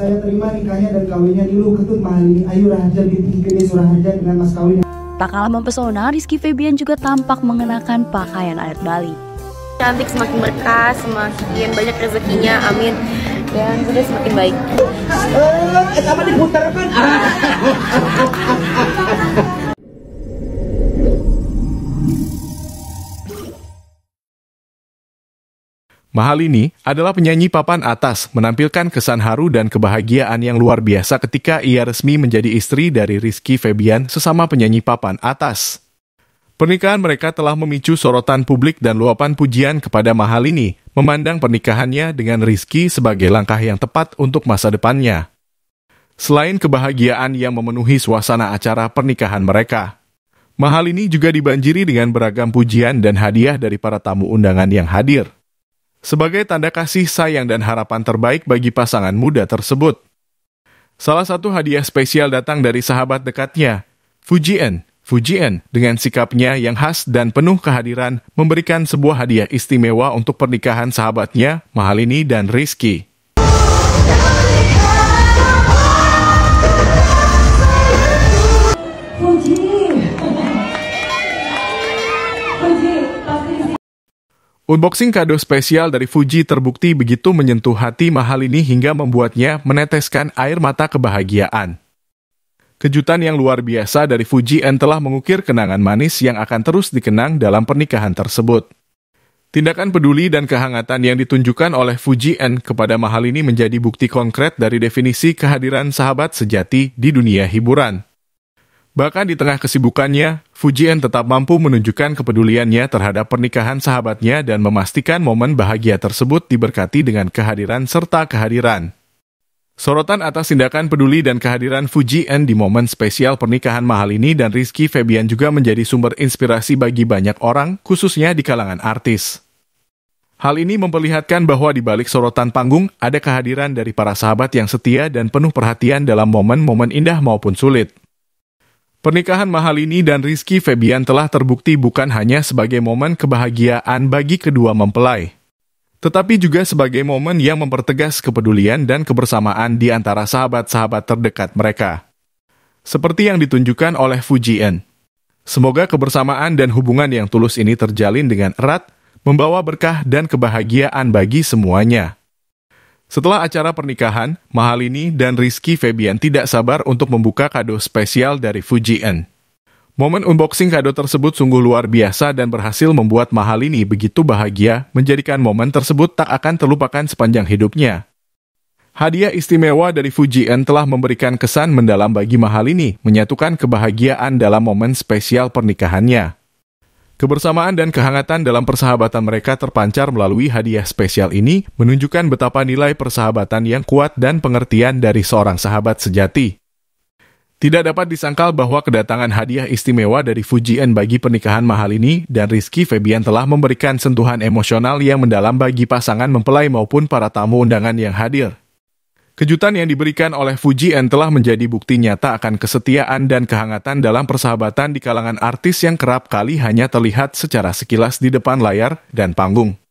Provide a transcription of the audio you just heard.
saya terima nikahnya dan kawinnya di Lu Ketut Mahali Ayu Raharja binti Gede Suraharja dengan mas kawin. Tak kalah mempesona, Rizky Febian juga tampak mengenakan pakaian adat Bali. Cantik semakin berkah, semakin banyak rezekinya, amin. Dan sudah semakin baik. Eh, sama eh, eh, diputarkan? Mahal ini adalah penyanyi papan atas menampilkan kesan haru dan kebahagiaan yang luar biasa ketika ia resmi menjadi istri dari Rizky Febian sesama penyanyi papan atas. Pernikahan mereka telah memicu sorotan publik dan luapan pujian kepada Mahal ini, memandang pernikahannya dengan Rizky sebagai langkah yang tepat untuk masa depannya. Selain kebahagiaan yang memenuhi suasana acara pernikahan mereka, Mahal ini juga dibanjiri dengan beragam pujian dan hadiah dari para tamu undangan yang hadir sebagai tanda kasih sayang dan harapan terbaik bagi pasangan muda tersebut. Salah satu hadiah spesial datang dari sahabat dekatnya, Fujian. Fujian dengan sikapnya yang khas dan penuh kehadiran memberikan sebuah hadiah istimewa untuk pernikahan sahabatnya, Mahalini dan Rizky. Unboxing kado spesial dari Fuji terbukti begitu menyentuh hati mahal ini hingga membuatnya meneteskan air mata kebahagiaan. Kejutan yang luar biasa dari Fuji N telah mengukir kenangan manis yang akan terus dikenang dalam pernikahan tersebut. Tindakan peduli dan kehangatan yang ditunjukkan oleh Fuji N kepada mahal ini menjadi bukti konkret dari definisi kehadiran sahabat sejati di dunia hiburan. Bahkan di tengah kesibukannya, Fujian tetap mampu menunjukkan kepeduliannya terhadap pernikahan sahabatnya dan memastikan momen bahagia tersebut diberkati dengan kehadiran serta kehadiran. Sorotan atas tindakan peduli dan kehadiran Fuji N di momen spesial pernikahan mahal ini dan Rizky Febian juga menjadi sumber inspirasi bagi banyak orang, khususnya di kalangan artis. Hal ini memperlihatkan bahwa di balik sorotan panggung ada kehadiran dari para sahabat yang setia dan penuh perhatian dalam momen-momen indah maupun sulit. Pernikahan mahal ini dan Rizky Febian telah terbukti bukan hanya sebagai momen kebahagiaan bagi kedua mempelai, tetapi juga sebagai momen yang mempertegas kepedulian dan kebersamaan di antara sahabat-sahabat terdekat mereka. Seperti yang ditunjukkan oleh Fujian. Semoga kebersamaan dan hubungan yang tulus ini terjalin dengan erat, membawa berkah dan kebahagiaan bagi semuanya. Setelah acara pernikahan, Mahalini dan Rizky Febian tidak sabar untuk membuka kado spesial dari Fuji Fujian. Momen unboxing kado tersebut sungguh luar biasa dan berhasil membuat Mahalini begitu bahagia, menjadikan momen tersebut tak akan terlupakan sepanjang hidupnya. Hadiah istimewa dari Fuji Fujian telah memberikan kesan mendalam bagi Mahalini, menyatukan kebahagiaan dalam momen spesial pernikahannya. Kebersamaan dan kehangatan dalam persahabatan mereka terpancar melalui hadiah spesial ini, menunjukkan betapa nilai persahabatan yang kuat dan pengertian dari seorang sahabat sejati. Tidak dapat disangkal bahwa kedatangan hadiah istimewa dari Fujian bagi pernikahan mahal ini dan Rizky Febian telah memberikan sentuhan emosional yang mendalam bagi pasangan mempelai maupun para tamu undangan yang hadir. Kejutan yang diberikan oleh Fuji N telah menjadi bukti nyata akan kesetiaan dan kehangatan dalam persahabatan di kalangan artis yang kerap kali hanya terlihat secara sekilas di depan layar dan panggung.